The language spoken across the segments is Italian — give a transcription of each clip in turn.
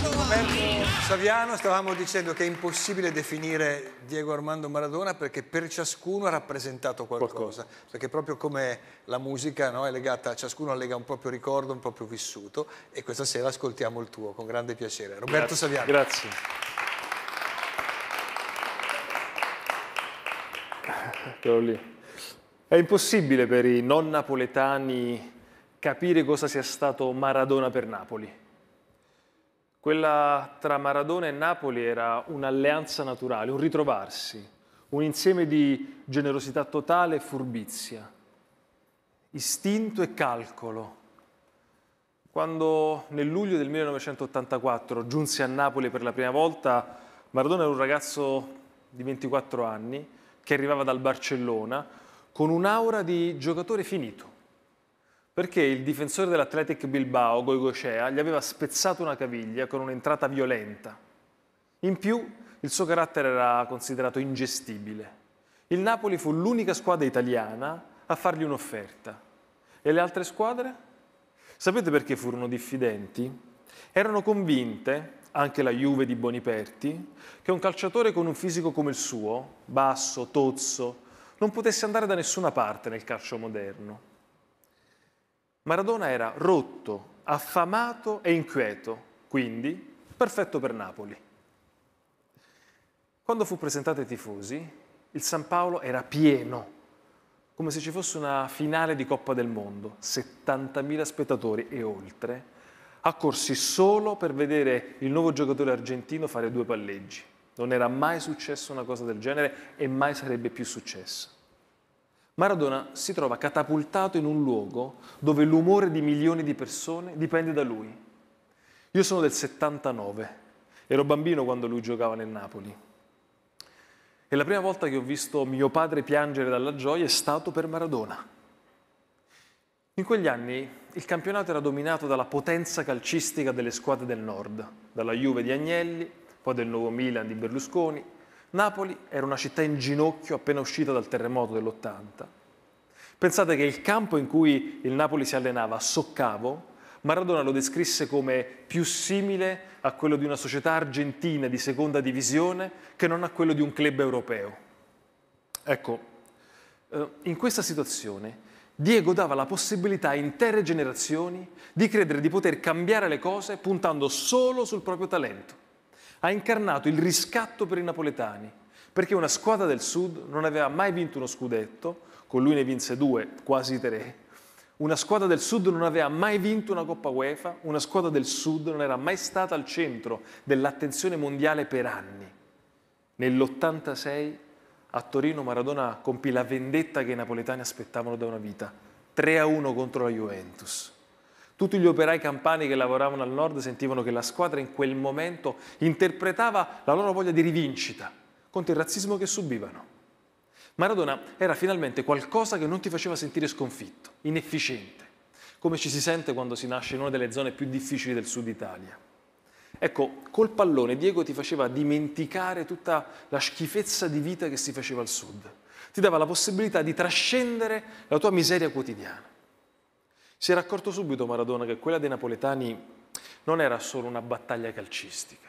Roberto Saviano, stavamo dicendo che è impossibile definire Diego Armando Maradona perché per ciascuno ha rappresentato qualcosa, qualcosa. perché proprio come la musica no, è legata, ciascuno allega un proprio ricordo, un proprio vissuto e questa sera ascoltiamo il tuo con grande piacere. Roberto Grazie. Saviano. Grazie. Quello lì. È impossibile per i non napoletani capire cosa sia stato Maradona per Napoli quella tra Maradona e Napoli era un'alleanza naturale, un ritrovarsi, un insieme di generosità totale e furbizia, istinto e calcolo. Quando nel luglio del 1984 giunse a Napoli per la prima volta, Maradona era un ragazzo di 24 anni che arrivava dal Barcellona con un'aura di giocatore finito, perché il difensore dell'Athletic Bilbao, Goigocea, gli aveva spezzato una caviglia con un'entrata violenta. In più, il suo carattere era considerato ingestibile. Il Napoli fu l'unica squadra italiana a fargli un'offerta. E le altre squadre? Sapete perché furono diffidenti? Erano convinte, anche la Juve di Boniperti, che un calciatore con un fisico come il suo, basso, tozzo, non potesse andare da nessuna parte nel calcio moderno. Maradona era rotto, affamato e inquieto, quindi perfetto per Napoli. Quando fu presentato ai tifosi, il San Paolo era pieno, come se ci fosse una finale di Coppa del Mondo, 70.000 spettatori e oltre, accorsi solo per vedere il nuovo giocatore argentino fare due palleggi. Non era mai successo una cosa del genere e mai sarebbe più successo. Maradona si trova catapultato in un luogo dove l'umore di milioni di persone dipende da lui. Io sono del 79, ero bambino quando lui giocava nel Napoli. E la prima volta che ho visto mio padre piangere dalla gioia è stato per Maradona. In quegli anni il campionato era dominato dalla potenza calcistica delle squadre del nord, dalla Juve di Agnelli, poi del nuovo Milan di Berlusconi, Napoli era una città in ginocchio appena uscita dal terremoto dell'80. Pensate che il campo in cui il Napoli si allenava, Soccavo, Maradona lo descrisse come più simile a quello di una società argentina di seconda divisione che non a quello di un club europeo. Ecco, eh, in questa situazione Diego dava la possibilità a intere generazioni di credere di poter cambiare le cose puntando solo sul proprio talento ha incarnato il riscatto per i napoletani, perché una squadra del sud non aveva mai vinto uno scudetto, con lui ne vinse due, quasi tre. Una squadra del sud non aveva mai vinto una Coppa UEFA, una squadra del sud non era mai stata al centro dell'attenzione mondiale per anni. Nell'86 a Torino Maradona compì la vendetta che i napoletani aspettavano da una vita, 3 a 1 contro la Juventus. Tutti gli operai campani che lavoravano al nord sentivano che la squadra in quel momento interpretava la loro voglia di rivincita contro il razzismo che subivano. Maradona era finalmente qualcosa che non ti faceva sentire sconfitto, inefficiente, come ci si sente quando si nasce in una delle zone più difficili del sud Italia. Ecco, col pallone Diego ti faceva dimenticare tutta la schifezza di vita che si faceva al sud. Ti dava la possibilità di trascendere la tua miseria quotidiana. Si era accorto subito Maradona che quella dei napoletani non era solo una battaglia calcistica.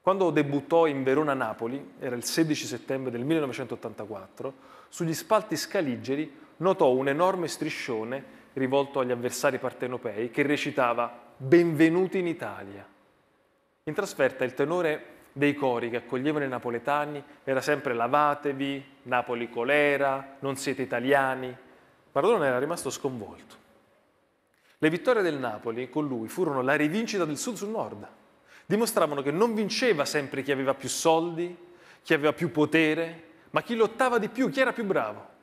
Quando debuttò in Verona-Napoli, era il 16 settembre del 1984, sugli spalti scaligeri notò un enorme striscione rivolto agli avversari partenopei che recitava Benvenuti in Italia. In trasferta il tenore dei cori che accoglievano i napoletani era sempre lavatevi, Napoli colera, non siete italiani. Maradona era rimasto sconvolto. Le vittorie del Napoli con lui furono la rivincita del sud sul nord. Dimostravano che non vinceva sempre chi aveva più soldi, chi aveva più potere, ma chi lottava di più, chi era più bravo.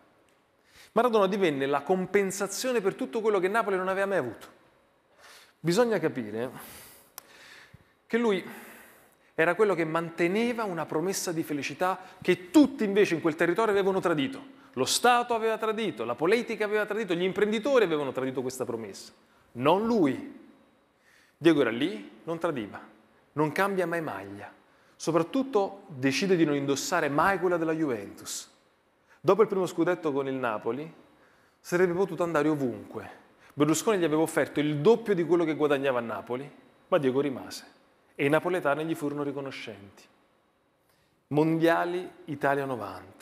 Maradona divenne la compensazione per tutto quello che Napoli non aveva mai avuto. Bisogna capire che lui era quello che manteneva una promessa di felicità che tutti invece in quel territorio avevano tradito. Lo Stato aveva tradito, la politica aveva tradito, gli imprenditori avevano tradito questa promessa, non lui. Diego era lì, non tradiva, non cambia mai maglia, soprattutto decide di non indossare mai quella della Juventus. Dopo il primo scudetto con il Napoli, sarebbe potuto andare ovunque. Berlusconi gli aveva offerto il doppio di quello che guadagnava a Napoli, ma Diego rimase e i napoletani gli furono riconoscenti. Mondiali Italia 90.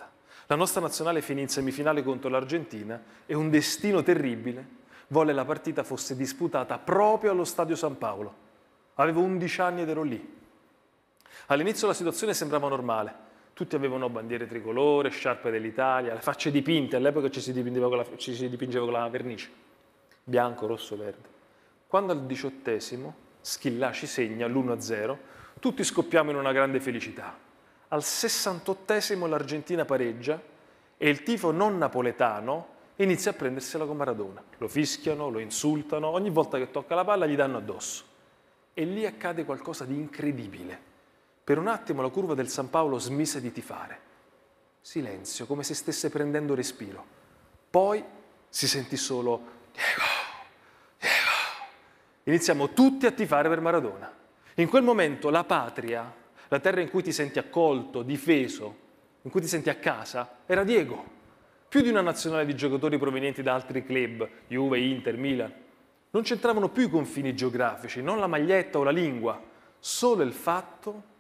La nostra nazionale finì in semifinale contro l'Argentina e un destino terribile volle la partita fosse disputata proprio allo Stadio San Paolo. Avevo 11 anni ed ero lì. All'inizio la situazione sembrava normale. Tutti avevano bandiere tricolore, sciarpe dell'Italia, le facce dipinte. All'epoca ci, ci si dipingeva con la vernice. Bianco, rosso, verde. Quando al diciottesimo Schillaci segna l'1-0, tutti scoppiamo in una grande felicità al 68esimo l'Argentina pareggia e il tifo non napoletano inizia a prendersela con Maradona. Lo fischiano, lo insultano, ogni volta che tocca la palla gli danno addosso. E lì accade qualcosa di incredibile. Per un attimo la curva del San Paolo smise di tifare. Silenzio, come se stesse prendendo respiro. Poi si sentì solo Diego, Diego. Iniziamo tutti a tifare per Maradona. In quel momento la patria la terra in cui ti senti accolto, difeso, in cui ti senti a casa, era Diego. Più di una nazionale di giocatori provenienti da altri club, Juve, Inter, Milan. Non c'entravano più i confini geografici, non la maglietta o la lingua, solo il fatto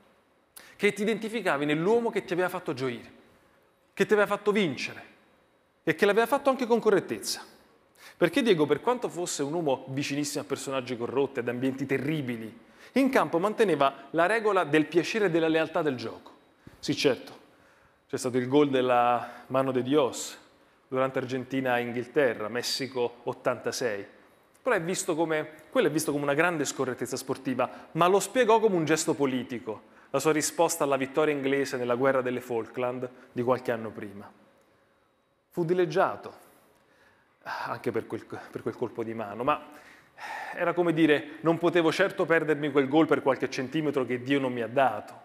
che ti identificavi nell'uomo che ti aveva fatto gioire, che ti aveva fatto vincere e che l'aveva fatto anche con correttezza. Perché Diego, per quanto fosse un uomo vicinissimo a personaggi corrotti, ad ambienti terribili, in campo manteneva la regola del piacere e della lealtà del gioco. Sì, certo, c'è stato il gol della mano de Dios durante Argentina-Inghilterra, Messico 86. Però è visto come, quello è visto come una grande scorrettezza sportiva, ma lo spiegò come un gesto politico, la sua risposta alla vittoria inglese nella guerra delle Falkland di qualche anno prima. Fu dileggiato, anche per quel, per quel colpo di mano, ma era come dire non potevo certo perdermi quel gol per qualche centimetro che Dio non mi ha dato.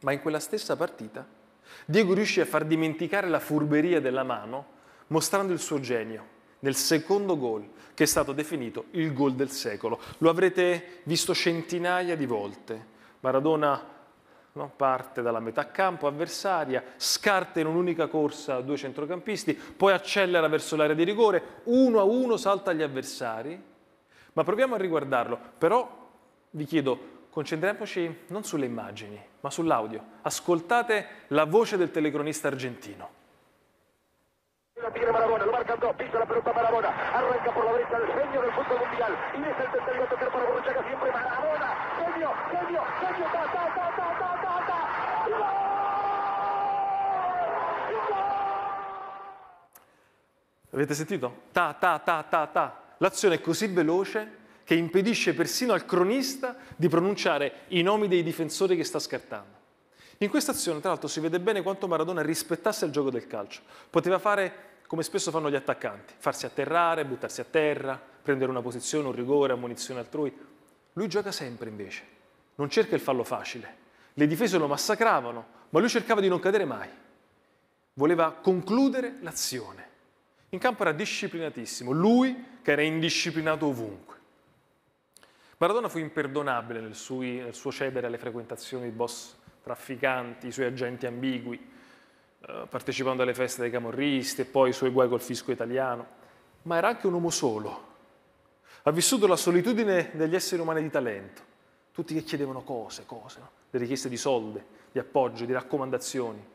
Ma in quella stessa partita Diego riuscì a far dimenticare la furberia della mano mostrando il suo genio nel secondo gol che è stato definito il gol del secolo. Lo avrete visto centinaia di volte. Maradona no, parte dalla metà campo avversaria, scarta in un'unica corsa due centrocampisti, poi accelera verso l'area di rigore, uno a uno salta gli avversari ma proviamo a riguardarlo. Però vi chiedo, concentriamoci non sulle immagini, ma sull'audio. Ascoltate la voce del telecronista argentino. Avete sentito? Ta, ta, ta, ta, ta. L'azione è così veloce che impedisce persino al cronista di pronunciare i nomi dei difensori che sta scartando. In questa azione, tra l'altro, si vede bene quanto Maradona rispettasse il gioco del calcio. Poteva fare come spesso fanno gli attaccanti, farsi atterrare, buttarsi a terra, prendere una posizione, un rigore, ammunizione altrui. Lui gioca sempre invece, non cerca il fallo facile. Le difese lo massacravano, ma lui cercava di non cadere mai. Voleva concludere l'azione. In campo era disciplinatissimo, lui che era indisciplinato ovunque. Maradona fu imperdonabile nel, sui, nel suo cedere alle frequentazioni di boss trafficanti, i suoi agenti ambigui, eh, partecipando alle feste dei camorristi e poi i suoi guai col fisco italiano, ma era anche un uomo solo. Ha vissuto la solitudine degli esseri umani di talento, tutti che chiedevano cose, cose, no? le richieste di soldi, di appoggio, di raccomandazioni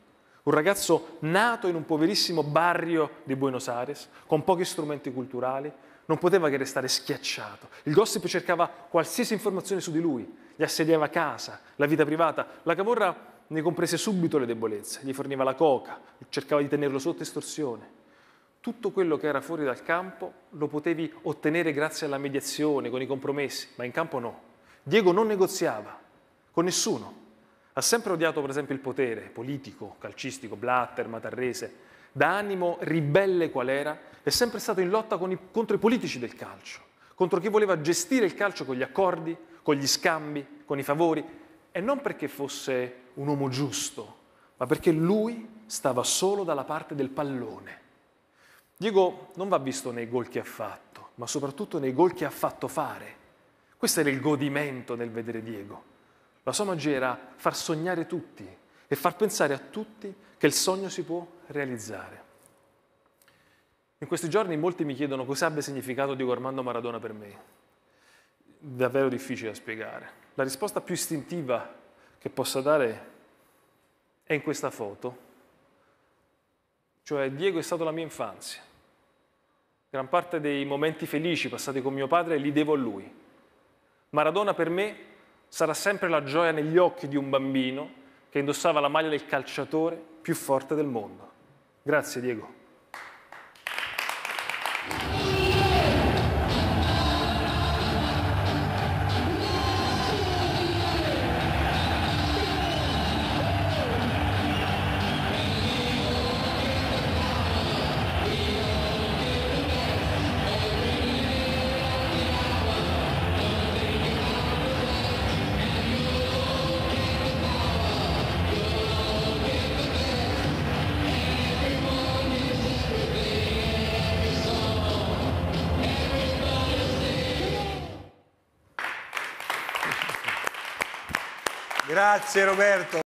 un ragazzo nato in un poverissimo barrio di Buenos Aires, con pochi strumenti culturali, non poteva che restare schiacciato. Il gossip cercava qualsiasi informazione su di lui, gli assediava casa, la vita privata. La Camorra ne comprese subito le debolezze, gli forniva la coca, cercava di tenerlo sotto estorsione. Tutto quello che era fuori dal campo lo potevi ottenere grazie alla mediazione, con i compromessi, ma in campo no. Diego non negoziava con nessuno. Ha sempre odiato per esempio il potere politico, calcistico, Blatter, Matarrese. Da animo ribelle qual era, è sempre stato in lotta i, contro i politici del calcio, contro chi voleva gestire il calcio con gli accordi, con gli scambi, con i favori, e non perché fosse un uomo giusto, ma perché lui stava solo dalla parte del pallone. Diego non va visto nei gol che ha fatto, ma soprattutto nei gol che ha fatto fare. Questo era il godimento nel vedere Diego. La sua magia era far sognare tutti e far pensare a tutti che il sogno si può realizzare. In questi giorni molti mi chiedono cosa abbia significato Diego Armando Maradona per me. Davvero difficile da spiegare. La risposta più istintiva che possa dare è in questa foto. Cioè Diego è stato la mia infanzia. Gran parte dei momenti felici passati con mio padre li devo a lui. Maradona per me sarà sempre la gioia negli occhi di un bambino che indossava la maglia del calciatore più forte del mondo. Grazie Diego. Grazie Roberto.